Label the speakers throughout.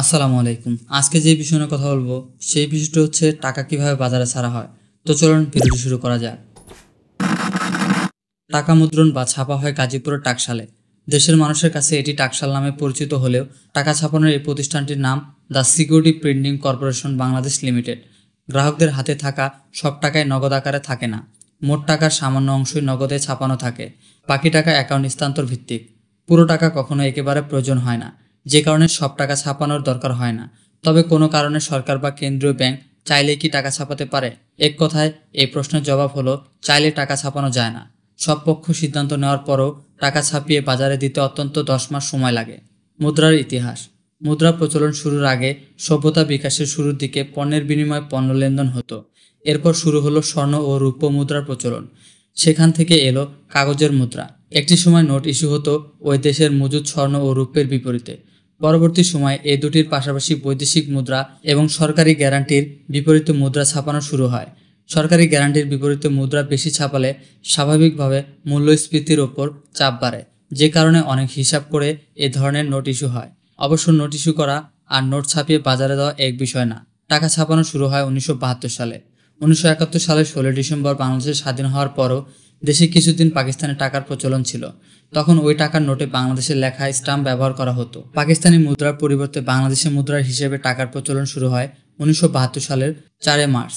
Speaker 1: আসসালামু আলাইকুম আজকে যে বিষয় নিয়ে কথা বলবো সেই বিষয়টা হচ্ছে টাকা কিভাবে বাজারে ছাড়া হয় তো চলুন ভিডিওটি শুরু করা যাক টাকা মুদ্রণ বা ছাপা হয় গাজীপুরের টাকশালে দেশের মানুষের কাছে এটি টাকশাল নামে পরিচিত হলেও টাকা ছাপানোর এই প্রতিষ্ঠানটির নাম the security printing corporation Bangladesh limited গ্রাহকদের হাতে থাকা সব টাকায় নগদ আকারে থাকে না মোট টাকার সামান্য অংশই নগদে ছাপানো থাকে বাকি টাকা অ্যাকাউন্ট স্থানান্তর ভিত্তিক পুরো টাকা কখনো একেবারে প্রয়োজন হয় না যে কারণে সব টাকা ছাপানোর দরকার হয় না তবে কোনো কারণে সরকার বা কেন্দ্রীয় ব্যাংক চাইলে কি টাকা ছাপাতে পারে এক কথায় এই প্রশ্নের জবাব হলো চাইলে টাকা ছাপানো যায় না সব পক্ষ সিদ্ধান্ত নেওয়ার পরও টাকা ছাপিয়ে বাজারে দিতে অত্যন্ত দশ মাস সময় লাগে মুদ্রার ইতিহাস মুদ্রা প্রচলন শুরুর আগে সভ্যতা বিকাশের শুরুর দিকে পণ্যের বিনিময়ে পণ্য লেনদেন হতো এরপর শুরু হলো স্বর্ণ ও রূপ মুদ্রার প্রচলন সেখান থেকে এলো কাগজের মুদ্রা একটি সময় নোট ইস্যু হতো ওই দেশের মজুদ স্বর্ণ ও রূপের বিপরীতে পরবর্তী সময়ে এই দুটির পাশাপাশি বৈদেশিক মুদ্রা এবং সরকারি গ্যারান্টির বিপরীত মুদ্রা ছাপানো শুরু হয় সরকারি গ্যারান্টির বিপরীতে মুদ্রা বেশি ছাপালে স্বাভাবিকভাবে মূল্যস্ফীতির ওপর চাপ বাড়ে যে কারণে অনেক হিসাব করে এ ধরনের নোট ইস্যু হয় অবশ্য নোট ইস্যু করা আর নোট ছাপিয়ে বাজারে দেওয়া এক বিষয় না টাকা ছাপানো শুরু হয় উনিশশো সালে উনিশশো সালে ষোলো ডিসেম্বর বাংলাদেশের স্বাধীন হওয়ার পরও দেশে কিছুদিন পাকিস্তানে টাকার প্রচলন ছিল তখন ওই টাকার নোটে বাংলাদেশের লেখা স্টাম্প ব্যবহার করা হতো পাকিস্তানি মুদ্রার পরিবর্তে বাংলাদেশের মুদ্রার হিসেবে টাকার প্রচলন শুরু হয় উনিশশো সালের চারে মার্চ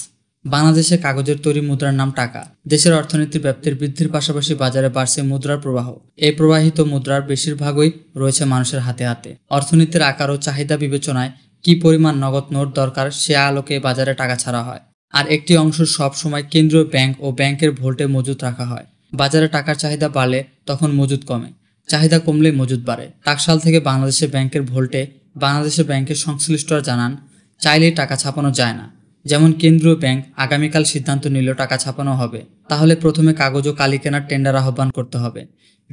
Speaker 1: বাংলাদেশে কাগজের তৈরি মুদ্রার নাম টাকা দেশের অর্থনীতির ব্যাপ্তির বৃদ্ধির পাশাপাশি বাজারে বাড়ছে মুদ্রার প্রবাহ এই প্রবাহিত মুদ্রার বেশিরভাগই রয়েছে মানুষের হাতে হাতে অর্থনীতির আকার ও চাহিদা বিবেচনায় কি পরিমাণ নগদ নোট দরকার সে আলোকে বাজারে টাকা ছাড়া হয় আর একটি অংশ সব সময় কেন্দ্রীয় ব্যাংক ও ব্যাংকের ভোল্টে মজুদ রাখা হয় বাজারে টাকার চাহিদা বাড়লে তখন মজুদ কমে চাহিদা কমলে মজুদ বাড়ে টাকশাল থেকে বাংলাদেশের ব্যাংকের ভোল্টে বাংলাদেশের ব্যাংকের সংশ্লিষ্টরা জানান চাইলেই টাকা ছাপানো যায় না যেমন কেন্দ্রীয় ব্যাংক আগামীকাল সিদ্ধান্ত নিল টাকা ছাপানো হবে তাহলে প্রথমে কাগজ ও কালি কেনার টেন্ডার আহ্বান করতে হবে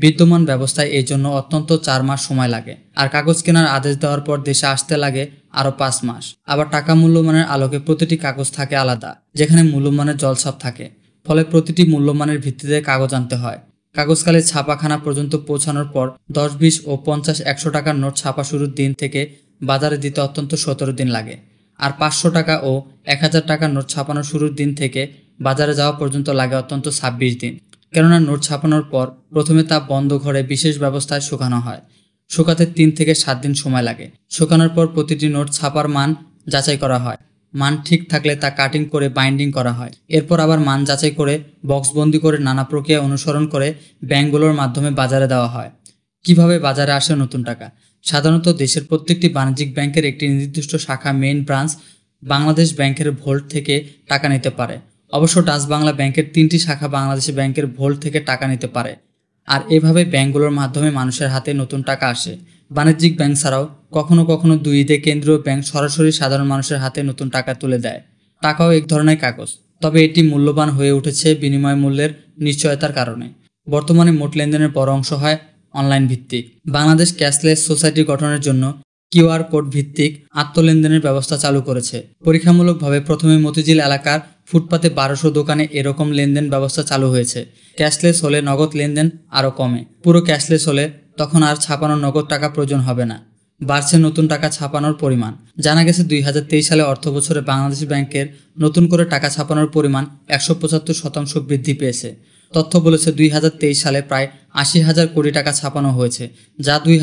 Speaker 1: বিদ্যমান ব্যবস্থায় এই জন্য অত্যন্ত চার মাস সময় লাগে আর কাগজ কেনার আদেশ দেওয়ার পর দেশে আসতে লাগে আরও পাঁচ মাস আবার টাকা মূল্যমানের আলোকে প্রতিটি কাগজ থাকে আলাদা যেখানে মূল্যমানের জলছাপ থাকে ফলে প্রতিটি মূল্যমানের ভিত্তিতে কাগজ আনতে হয় কাগজকালে ছাপাখানা পর্যন্ত পৌঁছানোর পর দশ বিশ ও পঞ্চাশ একশো টাকার নোট ছাপা শুরুর দিন থেকে বাজারে দিতে অত্যন্ত সতেরো দিন লাগে আর পাঁচশো টাকা ও এক হাজার টাকার নোট ছাপানোর শুরুর দিন থেকে বাজারে যাওয়া পর্যন্ত লাগে অত্যন্ত ছাব্বিশ দিন কেননা নোট ছাপানোর পর প্রথমে তা বন্ধ ঘরে বিশেষ ব্যবস্থায় শুকানো হয় শুকাতে তিন থেকে সাত দিন সময় লাগে শুকানোর পর প্রতিটি নোট ছাপার মান যাচাই করা হয় মান ঠিক থাকলে তা কাটিং করে বাইন্ডিং করা হয় এরপর আবার মান যাচাই করে বক্সবন্দি করে নানা প্রক্রিয়া অনুসরণ করে ব্যাঙ্কগুলোর মাধ্যমে বাজারে দেওয়া হয় কিভাবে বাজারে আসে নতুন টাকা সাধারণত দেশের প্রত্যেকটি বাণিজ্যিক ব্যাংকের একটি নির্দিষ্ট শাখা মেইন ব্রাঞ্চ বাংলাদেশ ব্যাংকের ভোল্ট থেকে টাকা নিতে পারে অবশ্য ডাচ বাংলা ব্যাংকের তিনটি শাখা বাংলাদেশ ব্যাংকের ভোল্ট থেকে টাকা নিতে পারে আর এভাবে ব্যাংকগুলোর মাধ্যমে মানুষের হাতে নতুন টাকা আসে বাণিজ্যিক ব্যাংক ছাড়াও কখনো কখনো দুই ঈদে কেন্দ্রীয় ব্যাংক সরাসরি সাধারণ মানুষের হাতে নতুন টাকা তুলে দেয় টাকাও এক ধরনের কাগজ তবে এটি মূল্যবান হয়ে উঠেছে বিনিময় মূল্যের নিশ্চয়তার কারণে বর্তমানে মোট লেনদেনের বড় অংশ হয় অনলাইন ভিত্তিক বাংলাদেশ ক্যাশলেস সোসাইটি গঠনের জন্য কিউআর কোড ভিত্তিক আত্মলেনদেনের ব্যবস্থা চালু করেছে পরীক্ষামূলকভাবে প্রথমে মতিঝিল এলাকার ফুটপাতে বারোশো দোকানে এরকম লেনদেন ব্যবস্থা চালু হয়েছে ক্যাশলেস হলে নগদ লেনদেন আরও কমে পুরো ক্যাশলেস হলে তখন আর ছাপানোর নগদ টাকা প্রয়োজন হবে না বাড়ছে নতুন টাকা ছাপানোর পরিমাণ জানা গেছে দুই হাজার তেইশ সালে অর্থ বছরে বাংলাদেশ ব্যাংকের নতুন করে টাকা ছাপানোর পরিমাণ একশো পঁচাত্তর শতাংশ বৃদ্ধি পেয়েছে তথ্য বলেছে দুই সালে প্রায় আশি হাজার কোটি টাকা ছাপানো হয়েছে যা দুই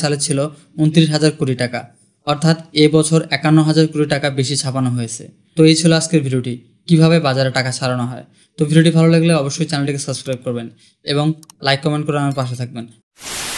Speaker 1: সালে ছিল উনত্রিশ হাজার কোটি টাকা অর্থাৎ এবছর একান্ন হাজার কোটি টাকা বেশি ছাপানো হয়েছে তো এই ছিল আজকের ভিডিওটি কিভাবে বাজারে টাকা ছাড়ানো হয় তো ভিডিওটি ভালো লাগলে অবশ্যই চ্যানেলটিকে সাবস্ক্রাইব করবেন এবং লাইক কমেন্ট করে আমার পাশে থাকবেন